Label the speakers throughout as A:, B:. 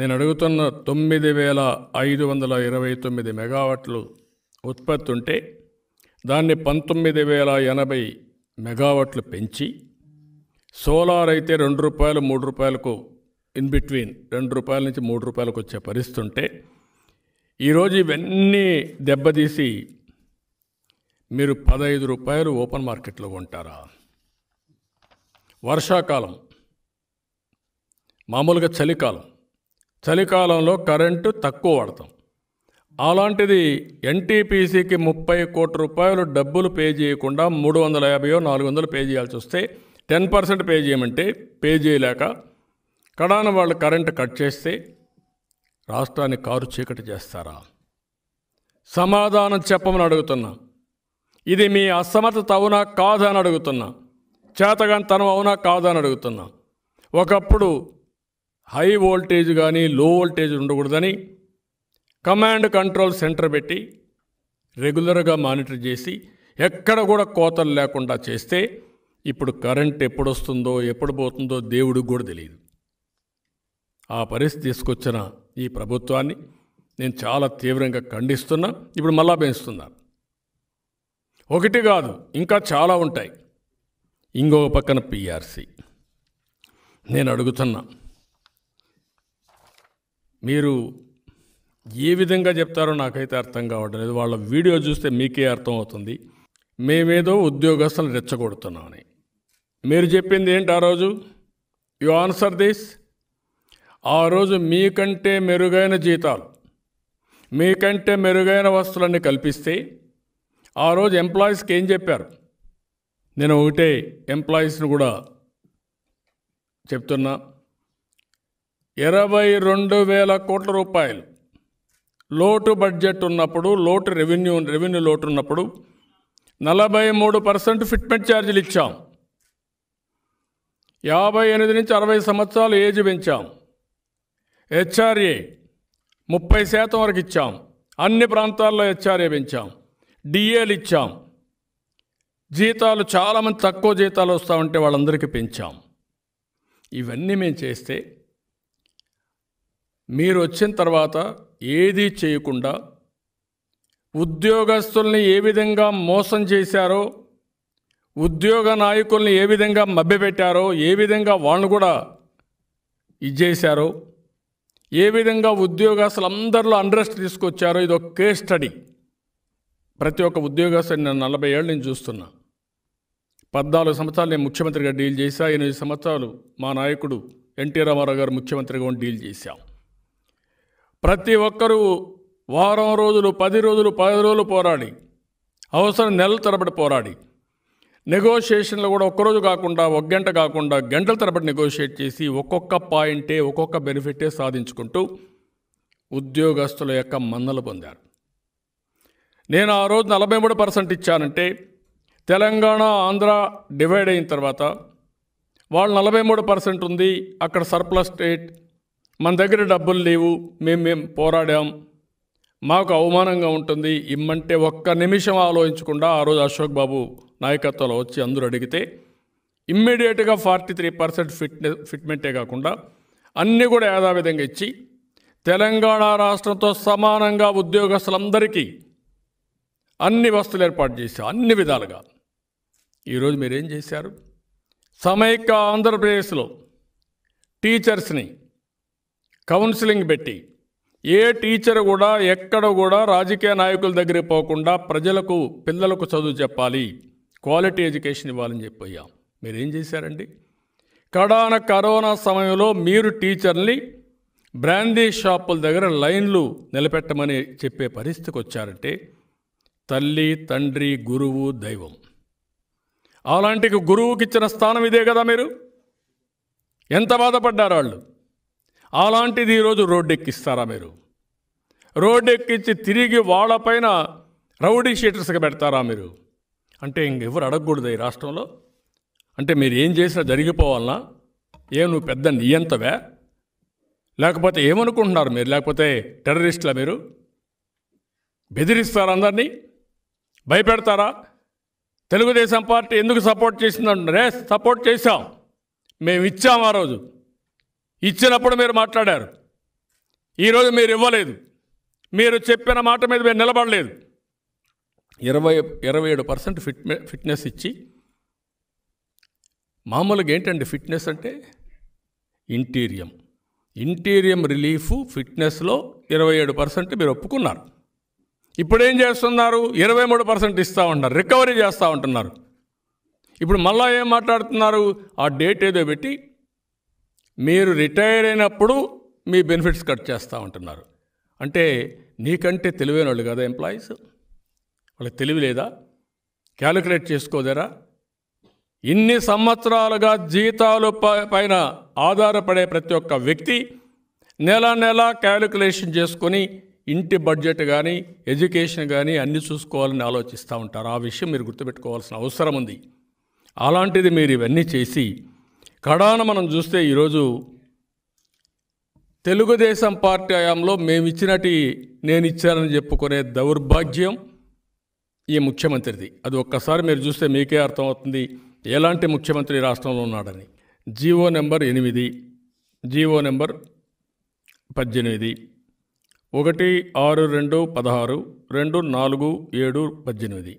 A: నేను అడుగుతున్న తొమ్మిది వేల ఐదు వందల ఇరవై తొమ్మిది మెగావాట్లు ఉత్పత్తి ఉంటే దాన్ని పంతొమ్మిది వేల ఎనభై మెగావాట్లు పెంచి సోలార్ అయితే రెండు రూపాయలు మూడు రూపాయలకు ఇన్ బిట్వీన్ రెండు రూపాయల నుంచి మూడు రూపాయలకు వచ్చే పరిస్థితి ఉంటే ఈరోజు ఇవన్నీ దెబ్బతీసి మీరు పదహైదు రూపాయలు ఓపెన్ మార్కెట్లో కొంటారా వర్షాకాలం మామూలుగా చలికాలం చలికాలంలో కరెంటు తక్కువ వాడతాం అలాంటిది ఎన్టీపీసీకి ముప్పై కోట్ల రూపాయలు డబ్బులు పే చేయకుండా మూడు వందల యాభైయో నాలుగు వందలు పే చేయాల్సి వస్తే టెన్ పర్సెంట్ పే చేయమంటే పే చేయలేక కడాన వాళ్ళు కరెంటు కట్ చేస్తే రాష్ట్రాన్ని కారు చీకటి చేస్తారా సమాధానం చెప్పమని అడుగుతున్నా ఇది మీ అసమర్థత అవునా కాదని అడుగుతున్నా చేతగాని తనం అవునా కాదని అడుగుతున్నా ఒకప్పుడు హై వోల్టేజ్ కానీ లో వోల్టేజ్ ఉండకూడదని కమాండ్ కంట్రోల్ సెంటర్ పెట్టి రెగ్యులర్గా మానిటర్ చేసి ఎక్కడ కూడా కోతలు లేకుండా చేస్తే ఇప్పుడు కరెంట్ ఎప్పుడు వస్తుందో ఎప్పుడు పోతుందో దేవుడికి కూడా తెలియదు ఆ పరిస్థితి తీసుకొచ్చిన ఈ ప్రభుత్వాన్ని నేను చాలా తీవ్రంగా ఖండిస్తున్నా ఇప్పుడు మళ్ళా పెంచుతున్నా ఒకటి కాదు ఇంకా చాలా ఉంటాయి ఇంకొక పక్కన పిఆర్సి నేను అడుగుతున్నా మీరు ఏ విధంగా చెప్తారో నాకైతే అర్థం కావడం లేదు వాళ్ళ వీడియో చూస్తే మీకే అర్థం అవుతుంది మేమేదో ఉద్యోగస్తులు రెచ్చగొడుతున్నామని మీరు చెప్పింది ఏంటి ఆ రోజు యు ఆన్సర్ దిస్ ఆ రోజు మీకంటే మెరుగైన జీతాలు మీకంటే మెరుగైన వస్తువులన్నీ కల్పిస్తే ఆ రోజు ఎంప్లాయీస్కి ఏం చెప్పారు నేను ఒకటే ఎంప్లాయీస్ని కూడా చెప్తున్నా ఇరవై రెండు వేల కోట్ల రూపాయలు లోటు బడ్జెట్ ఉన్నప్పుడు లోటు రెవెన్యూ రెవెన్యూ లోటు ఉన్నప్పుడు నలభై మూడు పర్సెంట్ ఫిట్మెంట్ ఛార్జీలు ఇచ్చాం యాభై ఎనిమిది నుంచి అరవై సంవత్సరాలు ఏజ్ పెంచాం హెచ్ఆర్ఏ ముప్పై శాతం వరకు ఇచ్చాం అన్ని ప్రాంతాల్లో హెచ్ఆర్ఏ పెంచాం డిఏలు ఇచ్చాం జీతాలు చాలామంది తక్కువ జీతాలు వస్తూ ఉంటే వాళ్ళందరికీ పెంచాం ఇవన్నీ మేము చేస్తే మీరు వచ్చిన తర్వాత ఏదీ చేయకుండా ఉద్యోగస్తుల్ని ఏ విధంగా మోసం చేశారో ఉద్యోగ నాయకుల్ని ఏ విధంగా మభ్యపెట్టారో ఏ విధంగా వాళ్ళని కూడా ఇచ్చేశారో ఏ విధంగా ఉద్యోగస్తులు అందరిలో అండ్రెస్ట్ తీసుకొచ్చారో ఇది ఒక స్టడీ ప్రతి ఒక్క ఉద్యోగస్తుని నేను నలభై ఏళ్ళు నేను చూస్తున్నా పద్నాలుగు సంవత్సరాలు నేను ముఖ్యమంత్రిగా డీల్ చేశా ఎనిమిది సంవత్సరాలు మా నాయకుడు ఎన్టీ రామారావు గారు ముఖ్యమంత్రిగా డీల్ చేశాం ప్రతి ఒక్కరూ వారం రోజులు పది రోజులు పది రోజులు పోరాడి అవసరం నెలల తరబడి పోరాడి నెగోషియేషన్లు కూడా ఒక్కరోజు కాకుండా ఒక గంట కాకుండా గంటల తరబడి నెగోషియేట్ చేసి ఒక్కొక్క పాయింటే ఒక్కొక్క బెనిఫిటే సాధించుకుంటూ ఉద్యోగస్తుల యొక్క మన్నలు పొందారు నేను ఆ రోజు నలభై మూడు పర్సెంట్ ఇచ్చానంటే తెలంగాణ ఆంధ్ర డివైడ్ అయిన తర్వాత వాళ్ళు నలభై మూడు పర్సెంట్ ఉంది అక్కడ సర్ప్లస్ స్టేట్ మన దగ్గర డబ్బులు లేవు మేము మేము పోరాడాం మాకు అవమానంగా ఉంటుంది ఇమ్మంటే ఒక్క నిమిషం ఆలోచించకుండా ఆ రోజు అశోక్ బాబు నాయకత్వంలో వచ్చి అందరూ అడిగితే ఇమ్మీడియట్గా ఫార్టీ త్రీ పర్సెంట్ ఫిట్నెస్ ఫిట్మెంటే కాకుండా అన్నీ కూడా యథావిధంగా ఇచ్చి తెలంగాణ రాష్ట్రంతో సమానంగా ఉద్యోగస్తులందరికీ అన్ని వస్తువులు ఏర్పాటు చేశారు అన్ని విధాలుగా ఈరోజు మీరేం చేశారు సమైక్య ఆంధ్రప్రదేశ్లో టీచర్స్ని కౌన్సిలింగ్ పెట్టి ఏ టీచర్ కూడా ఎక్కడ కూడా రాజకీయ నాయకుల దగ్గర పోకుండా ప్రజలకు పిల్లలకు చదువు చెప్పాలి క్వాలిటీ ఎడ్యుకేషన్ ఇవ్వాలని చెప్పాం మీరేం చేశారండి కడాన కరోనా సమయంలో మీరు టీచర్ని బ్రాందీ షాపుల దగ్గర లైన్లు నిలబెట్టమని చెప్పే పరిస్థితికి వచ్చారంటే తల్లి తండ్రి గురువు దైవం అలాంటికి గురువుకి ఇచ్చిన స్థానం ఇదే కదా మీరు ఎంత బాధపడ్డారు వాళ్ళు అలాంటిది ఈరోజు రోడ్డు ఎక్కిస్తారా మీరు ఎక్కించి తిరిగి వాళ్ళపైన రౌడీ షీటర్స్గా పెడతారా మీరు అంటే ఇంకెవరు అడగకూడదు ఈ రాష్ట్రంలో అంటే మీరు ఏం చేసినా జరిగిపోవాలనా ఏ నువ్వు పెద్ద నియంతవే లేకపోతే ఏమనుకుంటున్నారు మీరు లేకపోతే టెర్రరిస్టుల మీరు బెదిరిస్తారా అందరినీ భయపెడతారా తెలుగుదేశం పార్టీ ఎందుకు సపోర్ట్ చేసిందంటే సపోర్ట్ చేశాం మేము ఇచ్చాం ఆ రోజు ఇచ్చినప్పుడు మీరు మాట్లాడారు ఈరోజు మీరు ఇవ్వలేదు మీరు చెప్పిన మాట మీద మీరు నిలబడలేదు ఇరవై ఇరవై ఏడు పర్సెంట్ ఫిట్ ఫిట్నెస్ ఇచ్చి మామూలుగా ఏంటండి ఫిట్నెస్ అంటే ఇంటీరియం ఇంటీరియం రిలీఫ్ ఫిట్నెస్లో ఇరవై ఏడు పర్సెంట్ మీరు ఒప్పుకున్నారు ఇప్పుడేం చేస్తున్నారు ఇరవై మూడు పర్సెంట్ ఇస్తూ ఉంటారు రికవరీ చేస్తూ ఉంటున్నారు ఇప్పుడు మళ్ళీ ఏం మాట్లాడుతున్నారు ఆ డేట్ ఏదో పెట్టి మీరు రిటైర్ అయినప్పుడు మీ బెనిఫిట్స్ కట్ చేస్తూ ఉంటున్నారు అంటే నీకంటే తెలివైన వాళ్ళు కదా ఎంప్లాయీస్ వాళ్ళకి తెలివి లేదా క్యాలిక్యులేట్ చేసుకోదరా ఇన్ని సంవత్సరాలుగా జీతాలు పైన ఆధారపడే ప్రతి ఒక్క వ్యక్తి నెల నెల క్యాలిక్యులేషన్ చేసుకొని ఇంటి బడ్జెట్ కానీ ఎడ్యుకేషన్ కానీ అన్ని చూసుకోవాలని ఆలోచిస్తూ ఉంటారు ఆ విషయం మీరు గుర్తుపెట్టుకోవాల్సిన అవసరం ఉంది అలాంటిది మీరు ఇవన్నీ చేసి కడాన మనం చూస్తే ఈరోజు తెలుగుదేశం పార్టీ హయాంలో ఇచ్చినట్టు నేను ఇచ్చానని చెప్పుకునే దౌర్భాగ్యం ఈ ముఖ్యమంత్రిది అది ఒక్కసారి మీరు చూస్తే మీకే అర్థమవుతుంది ఎలాంటి ముఖ్యమంత్రి రాష్ట్రంలో ఉన్నాడని జీవో నెంబర్ ఎనిమిది జీవో నెంబర్ పద్దెనిమిది ఒకటి ఆరు రెండు పదహారు రెండు నాలుగు ఏడు పద్దెనిమిది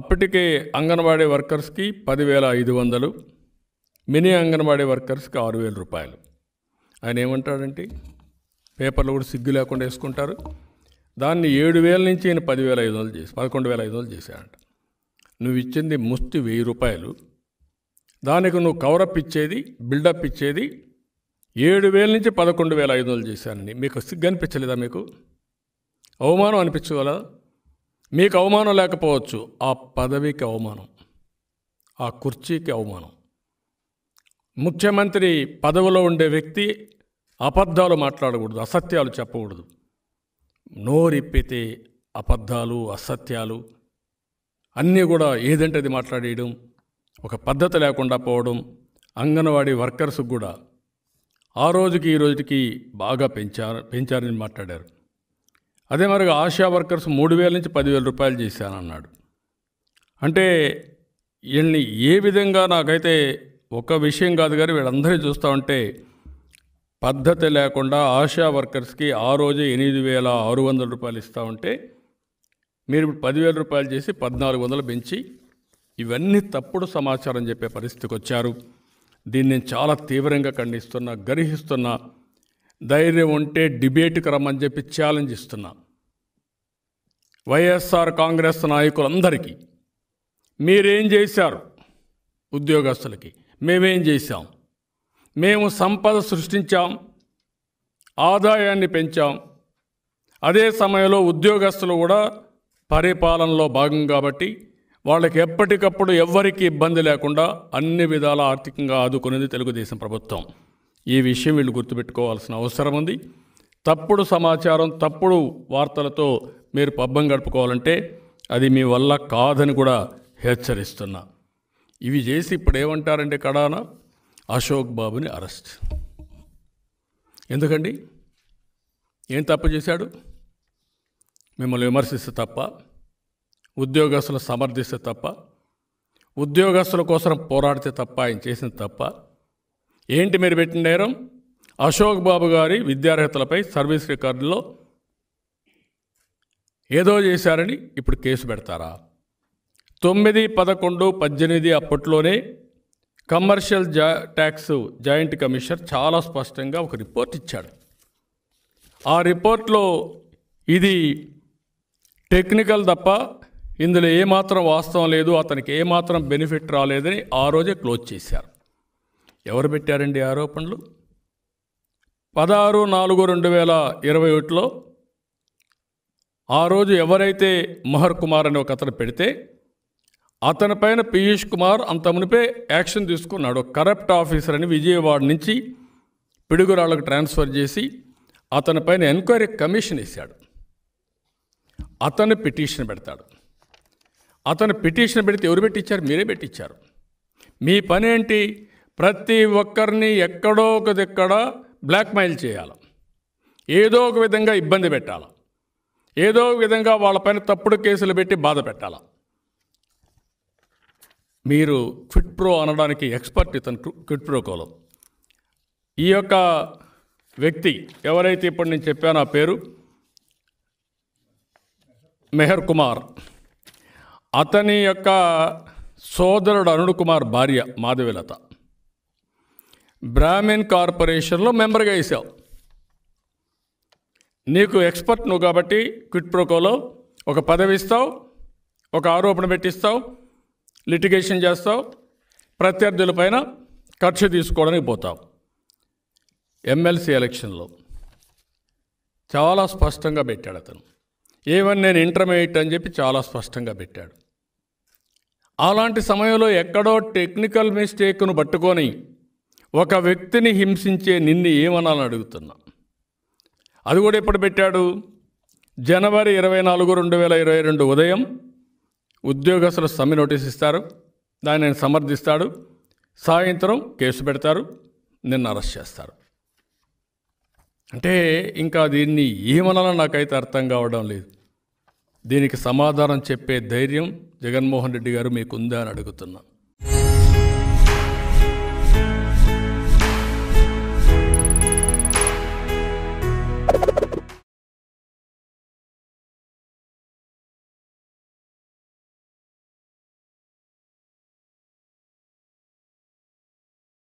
A: అప్పటికే అంగన్వాడీ వర్కర్స్కి పదివేల ఐదు వందలు మినీ అంగన్వాడీ వర్కర్స్కి ఆరు వేల రూపాయలు ఆయన ఏమంటాడంటే పేపర్లు కూడా సిగ్గు లేకుండా వేసుకుంటారు దాన్ని ఏడు వేల నుంచి ఈయన పదివేల ఐదు వందలు చేసి పదకొండు వేల ఐదు వందలు చేశాడంట నువ్వు ఇచ్చింది ముస్తి వెయ్యి రూపాయలు దానికి నువ్వు కవరప్ ఇచ్చేది బిల్డప్ ఇచ్చేది ఏడు వేల నుంచి పదకొండు వేల ఐదు వందలు చేశానని మీకు సిగ్గు అనిపించలేదా మీకు అవమానం అనిపించగలదా మీకు అవమానం లేకపోవచ్చు ఆ పదవికి అవమానం ఆ కుర్చీకి అవమానం ముఖ్యమంత్రి పదవిలో ఉండే వ్యక్తి అబద్ధాలు మాట్లాడకూడదు అసత్యాలు చెప్పకూడదు నోరిప్పితే అబద్ధాలు అసత్యాలు అన్నీ కూడా ఏదంటే అది మాట్లాడేయడం ఒక పద్ధతి లేకుండా పోవడం అంగన్వాడీ వర్కర్స్కి కూడా ఆ రోజుకి ఈ రోజుకి బాగా పెంచారు పెంచారని మాట్లాడారు అదే మరి ఆశా వర్కర్స్ మూడు వేల నుంచి పదివేల రూపాయలు చేశానన్నాడు అంటే వీళ్ళని ఏ విధంగా నాకైతే ఒక విషయం కాదు కానీ వీళ్ళందరినీ చూస్తూ ఉంటే పద్ధతి లేకుండా ఆశా వర్కర్స్కి ఆ రోజే ఎనిమిది వేల ఆరు వందల రూపాయలు ఇస్తూ ఉంటే మీరు ఇప్పుడు పదివేల రూపాయలు చేసి పద్నాలుగు వందలు పెంచి ఇవన్నీ తప్పుడు సమాచారం చెప్పే పరిస్థితికి వచ్చారు దీన్ని నేను చాలా తీవ్రంగా ఖండిస్తున్నా గర్హిస్తున్నా ధైర్యం ఉంటే డిబేట్కి రమ్మని చెప్పి ఛాలెంజ్ ఇస్తున్నా వైఎస్ఆర్ కాంగ్రెస్ నాయకులందరికీ మీరేం చేశారు ఉద్యోగస్తులకి మేమేం చేశాం మేము సంపద సృష్టించాం ఆదాయాన్ని పెంచాం అదే సమయంలో ఉద్యోగస్తులు కూడా పరిపాలనలో భాగం కాబట్టి వాళ్ళకి ఎప్పటికప్పుడు ఎవ్వరికీ ఇబ్బంది లేకుండా అన్ని విధాల ఆర్థికంగా ఆదుకునేది తెలుగుదేశం ప్రభుత్వం ఈ విషయం వీళ్ళు గుర్తుపెట్టుకోవాల్సిన అవసరం ఉంది తప్పుడు సమాచారం తప్పుడు వార్తలతో మీరు పబ్బం గడుపుకోవాలంటే అది మీ వల్ల కాదని కూడా హెచ్చరిస్తున్నా ఇవి చేసి ఇప్పుడు ఏమంటారంటే కడాన అశోక్ బాబుని అరెస్ట్ ఎందుకండి ఏం తప్పు చేశాడు మిమ్మల్ని విమర్శిస్తే తప్ప ఉద్యోగస్తులు సమర్థిస్తే తప్ప ఉద్యోగస్తుల కోసం పోరాడితే తప్ప ఆయన చేసిన తప్ప ఏంటి మీరు పెట్టిన నేరం అశోక్ బాబు గారి విద్యార్హతలపై సర్వీస్ రికార్డులో ఏదో చేశారని ఇప్పుడు కేసు పెడతారా తొమ్మిది పదకొండు పద్దెనిమిది అప్పట్లోనే కమర్షియల్ జా ట్యాక్స్ జాయింట్ కమిషనర్ చాలా స్పష్టంగా ఒక రిపోర్ట్ ఇచ్చాడు ఆ రిపోర్ట్లో ఇది టెక్నికల్ తప్ప ఇందులో ఏమాత్రం వాస్తవం లేదు అతనికి ఏమాత్రం బెనిఫిట్ రాలేదని ఆ రోజే క్లోజ్ చేశారు ఎవరు పెట్టారండి ఆరోపణలు పదహారు నాలుగు రెండు వేల ఇరవై ఒకటిలో ఆ రోజు ఎవరైతే మొహర్ కుమార్ అని ఒక అతను పెడితే అతనిపైన పీయూష్ కుమార్ అంత మునిపే యాక్షన్ తీసుకున్నాడు కరప్ట్ ఆఫీసర్ అని విజయవాడ నుంచి పిడుగురాళ్ళకు ట్రాన్స్ఫర్ చేసి అతనిపైన ఎంక్వైరీ కమిషన్ వేశాడు అతను పిటిషన్ పెడతాడు అతను పిటిషన్ పెడితే ఎవరు పెట్టించారు మీరే పెట్టించారు మీ పని ఏంటి ప్రతి ఒక్కరిని ఎక్కడో ఒక దిక్కడ బ్లాక్మెయిల్ చేయాలి ఏదో ఒక విధంగా ఇబ్బంది పెట్టాలి ఏదో ఒక విధంగా వాళ్ళపైన తప్పుడు కేసులు పెట్టి బాధ పెట్టాలా మీరు క్విట్ ప్రో అనడానికి ఎక్స్పర్ట్ ఇతను క్విట్ కోలం ఈ యొక్క వ్యక్తి ఎవరైతే ఇప్పుడు నేను చెప్పాను ఆ పేరు మెహర్ కుమార్ అతని యొక్క సోదరుడు అరుణ్ కుమార్ భార్య మాధవిలత బ్రాహ్మిన్ కార్పొరేషన్లో మెంబర్గా వేసావు నీకు ఎక్స్పర్ట్ నువ్వు కాబట్టి క్విట్ ప్రోకోలో ఒక పదవి ఇస్తావు ఒక ఆరోపణ పెట్టిస్తావు లిటిగేషన్ చేస్తావు ప్రత్యర్థుల పైన ఖర్చు తీసుకోవడానికి పోతావు ఎమ్మెల్సీ ఎలక్షన్లో చాలా స్పష్టంగా పెట్టాడు అతను ఏమని నేను ఇంటర్మీడియట్ అని చెప్పి చాలా స్పష్టంగా పెట్టాడు అలాంటి సమయంలో ఎక్కడో టెక్నికల్ మిస్టేక్ను పట్టుకొని ఒక వ్యక్తిని హింసించే నిన్ను ఏమనాలని అడుగుతున్నా అది కూడా ఎప్పుడు పెట్టాడు జనవరి ఇరవై నాలుగు రెండు వేల ఇరవై రెండు ఉదయం ఉద్యోగస్తులు సమ్మె నోటీస్ ఇస్తారు దానిని సమర్థిస్తాడు సాయంత్రం కేసు పెడతారు నిన్ను అరెస్ట్ చేస్తారు అంటే ఇంకా దీన్ని ఏమనాలో నాకైతే అర్థం కావడం లేదు దీనికి సమాధానం చెప్పే ధైర్యం జగన్మోహన్ రెడ్డి గారు మీకుందా అని అడుగుతున్నా